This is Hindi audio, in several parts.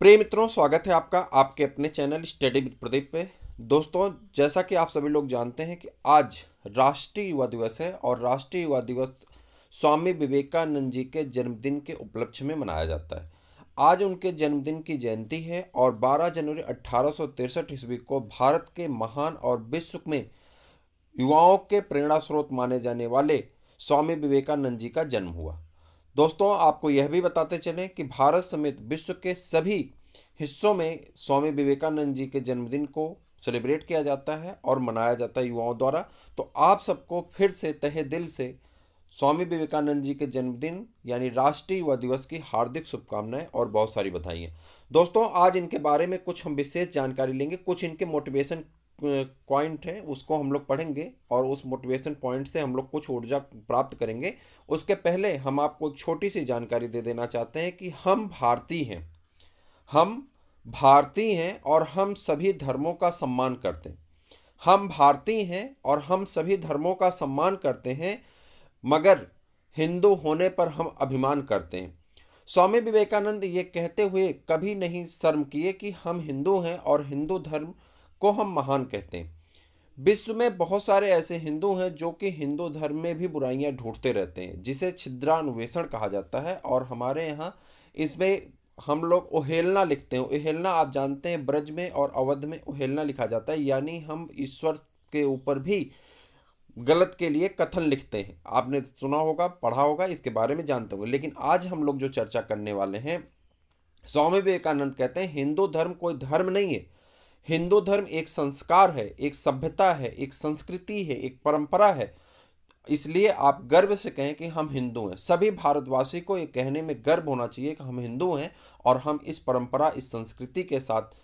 प्रिय मित्रों स्वागत है आपका आपके अपने चैनल स्टडी विद प्रदीप पे दोस्तों जैसा कि आप सभी लोग जानते हैं कि आज राष्ट्रीय युवा दिवस है और राष्ट्रीय युवा दिवस स्वामी विवेकानंद जी के जन्मदिन के उपलक्ष्य में मनाया जाता है आज उनके जन्मदिन की जयंती है और 12 जनवरी अट्ठारह ईस्वी को भारत के महान और विश्व में युवाओं के प्रेरणा स्रोत माने जाने वाले स्वामी विवेकानंद जी का जन्म हुआ दोस्तों आपको यह भी बताते चलें कि भारत समेत विश्व के सभी हिस्सों में स्वामी विवेकानंद जी के जन्मदिन को सेलिब्रेट किया जाता है और मनाया जाता है युवाओं द्वारा तो आप सबको फिर से तहे दिल से स्वामी विवेकानंद जी के जन्मदिन यानी राष्ट्रीय युवा दिवस की हार्दिक शुभकामनाएं और बहुत सारी बधाइयाँ दोस्तों आज इनके बारे में कुछ हम विशेष जानकारी लेंगे कुछ इनके मोटिवेशन पॉइंट है उसको हम लोग पढ़ेंगे और उस मोटिवेशन पॉइंट से हम लोग कुछ ऊर्जा प्राप्त करेंगे उसके पहले हम आपको एक छोटी सी जानकारी दे देना चाहते हैं कि हम भारतीय हैं हम भारतीय हैं और हम सभी धर्मों का सम्मान करते हैं हम भारतीय हैं और हम सभी धर्मों का सम्मान करते हैं मगर हिंदू होने पर हम अभिमान करते हैं स्वामी विवेकानंद ये कहते हुए कभी नहीं शर्म किए कि हम हिंदू हैं और हिंदू धर्म को हम महान कहते हैं विश्व में बहुत सारे ऐसे हिंदू हैं जो कि हिंदू धर्म में भी बुराइयां ढूंढते रहते हैं जिसे छिद्रान्वेषण कहा जाता है और हमारे यहाँ इसमें हम लोग ओहेलना लिखते हैं उहेलना आप जानते हैं ब्रज में और अवध में उहेलना लिखा जाता है यानी हम ईश्वर के ऊपर भी गलत के लिए कथन लिखते हैं आपने सुना होगा पढ़ा होगा इसके बारे में जानते होंगे लेकिन आज हम लोग जो चर्चा करने वाले हैं स्वामी विवेकानंद कहते हैं हिंदू धर्म कोई धर्म नहीं है हिंदू धर्म एक संस्कार है एक सभ्यता है एक संस्कृति है एक परंपरा है इसलिए आप गर्व से कहें कि हम हिंदू हैं सभी भारतवासी को ये कहने में गर्व होना चाहिए कि हम हिंदू हैं और हम इस परंपरा इस संस्कृति के साथ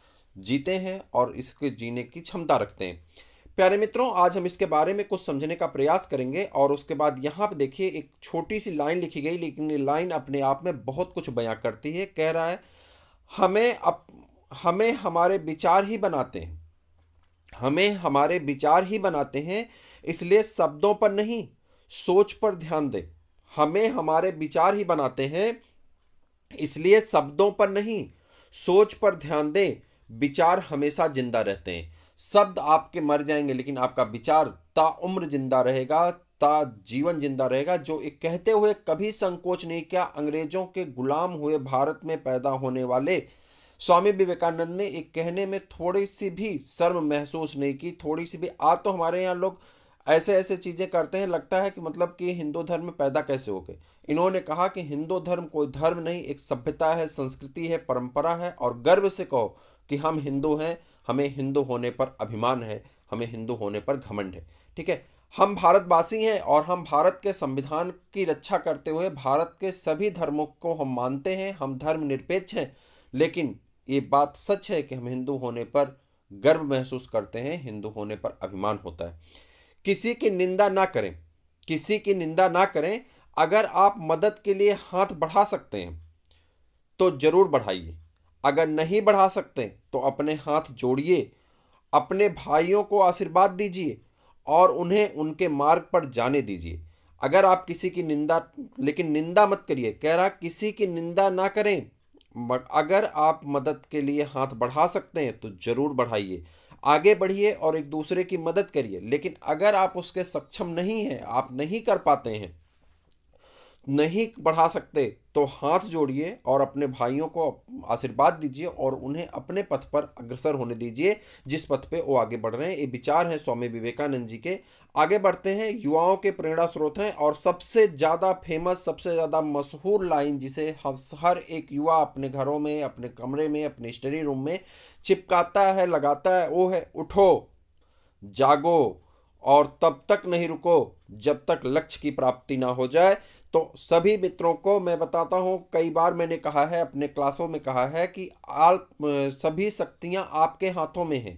जीते हैं और इसके जीने की क्षमता रखते हैं प्यारे मित्रों आज हम इसके बारे में कुछ समझने का प्रयास करेंगे और उसके बाद यहाँ पर देखिए एक छोटी सी लाइन लिखी गई लेकिन ये लाइन अपने आप में बहुत कुछ बयां करती है कह रहा है हमें अप हमें हमारे विचार ही बनाते हैं हमें हमारे विचार ही बनाते हैं इसलिए शब्दों पर नहीं सोच पर ध्यान दें हमें हमारे विचार ही बनाते हैं इसलिए शब्दों पर नहीं सोच पर ध्यान दें विचार हमेशा जिंदा रहते हैं शब्द आपके मर जाएंगे लेकिन आपका विचार ता उम्र जिंदा रहेगा ता जीवन जिंदा रहेगा जो एक कहते हुए कभी संकोच नहीं किया अंग्रेजों के गुलाम हुए भारत में पैदा होने वाले स्वामी विवेकानंद ने एक कहने में थोड़ी सी भी शर्म महसूस नहीं की थोड़ी सी भी आज तो हमारे यहाँ लोग ऐसे ऐसे चीज़ें करते हैं लगता है कि मतलब कि हिंदू धर्म पैदा कैसे हो गए इन्होंने कहा कि हिंदू धर्म कोई धर्म नहीं एक सभ्यता है संस्कृति है परंपरा है और गर्व से कहो कि हम हिंदू हैं हमें हिंदू होने पर अभिमान है हमें हिंदू होने पर घमंड है ठीक है हम भारतवासी हैं और हम भारत के संविधान की रक्षा करते हुए भारत के सभी धर्मों को हम मानते हैं हम धर्म निरपेक्ष हैं लेकिन ये बात सच है कि हम हिंदू होने पर गर्व महसूस करते हैं हिंदू होने पर अभिमान होता है किसी की निंदा ना करें किसी की निंदा ना करें अगर आप मदद के लिए हाथ बढ़ा सकते हैं तो ज़रूर बढ़ाइए अगर नहीं बढ़ा सकते तो अपने हाथ जोड़िए अपने भाइयों को आशीर्वाद दीजिए और उन्हें उनके मार्ग पर जाने दीजिए अगर आप किसी की निंदा लेकिन निंदा मत करिए कह रहा किसी की निंदा ना करें अगर आप मदद के लिए हाथ बढ़ा सकते हैं तो ज़रूर बढ़ाइए आगे बढ़िए और एक दूसरे की मदद करिए लेकिन अगर आप उसके सक्षम नहीं हैं आप नहीं कर पाते हैं नहीं बढ़ा सकते तो हाथ जोड़िए और अपने भाइयों को आशीर्वाद दीजिए और उन्हें अपने पथ पर अग्रसर होने दीजिए जिस पथ पे वो आगे बढ़ रहे हैं ये विचार हैं स्वामी विवेकानंद जी के आगे बढ़ते हैं युवाओं के प्रेरणा स्रोत हैं और सबसे ज़्यादा फेमस सबसे ज़्यादा मशहूर लाइन जिसे हर एक युवा अपने घरों में अपने कमरे में अपने स्टडी रूम में चिपकाता है लगाता है वो है उठो जागो और तब तक नहीं रुको जब तक लक्ष्य की प्राप्ति ना हो जाए तो सभी मित्रों को मैं बताता हूँ कई बार मैंने कहा है अपने क्लासों में कहा है कि आप सभी शक्तियाँ आपके हाथों में हैं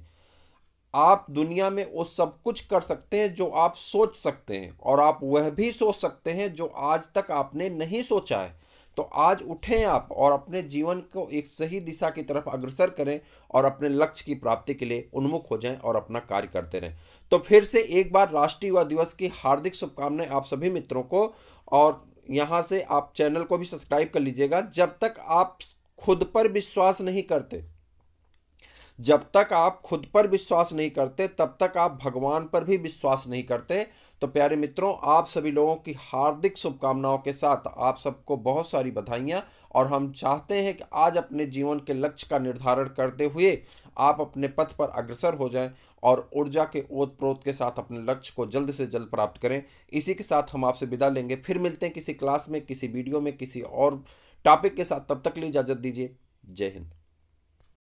आप दुनिया में वो सब कुछ कर सकते हैं जो आप सोच सकते हैं और आप वह भी सोच सकते हैं जो आज तक आपने नहीं सोचा है तो आज उठें आप और अपने जीवन को एक सही दिशा की तरफ अग्रसर करें और अपने लक्ष्य की प्राप्ति के लिए उन्मुख हो जाएं और अपना कार्य करते रहें तो फिर से एक बार राष्ट्रीय युवा दिवस की हार्दिक शुभकामनाएं आप सभी मित्रों को और यहाँ से आप चैनल को भी सब्सक्राइब कर लीजिएगा जब तक आप खुद पर विश्वास नहीं करते जब तक आप खुद पर विश्वास नहीं करते तब तक आप भगवान पर भी विश्वास नहीं करते तो प्यारे मित्रों आप सभी लोगों की हार्दिक शुभकामनाओं के साथ आप सबको बहुत सारी बधाइयाँ और हम चाहते हैं कि आज अपने जीवन के लक्ष्य का निर्धारण करते हुए आप अपने पथ पर अग्रसर हो जाएं और ऊर्जा के ओत प्रोत के साथ अपने लक्ष्य को जल्द से जल्द प्राप्त करें इसी के साथ हम आपसे विदा लेंगे फिर मिलते हैं किसी क्लास में किसी वीडियो में किसी और टॉपिक के साथ तब तक लिए इजाज़त दीजिए जय हिंद